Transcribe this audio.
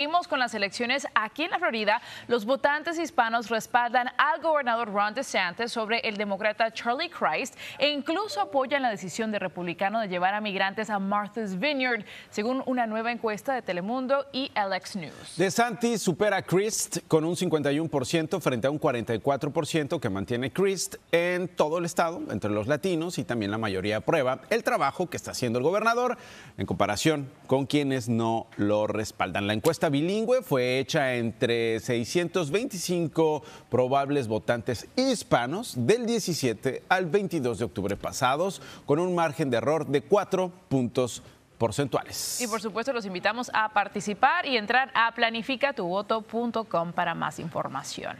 Seguimos con las elecciones aquí en la Florida. Los votantes hispanos respaldan al gobernador Ron DeSantis sobre el demócrata Charlie Christ e incluso apoyan la decisión de republicano de llevar a migrantes a Martha's Vineyard, según una nueva encuesta de Telemundo y Alex News. DeSantis supera a Christ con un 51% frente a un 44% que mantiene Christ en todo el estado, entre los latinos y también la mayoría aprueba el trabajo que está haciendo el gobernador en comparación con quienes no lo respaldan. La encuesta bilingüe fue hecha entre 625 probables votantes hispanos del 17 al 22 de octubre pasados, con un margen de error de 4 puntos porcentuales. Y por supuesto los invitamos a participar y entrar a planificatuvoto.com para más información.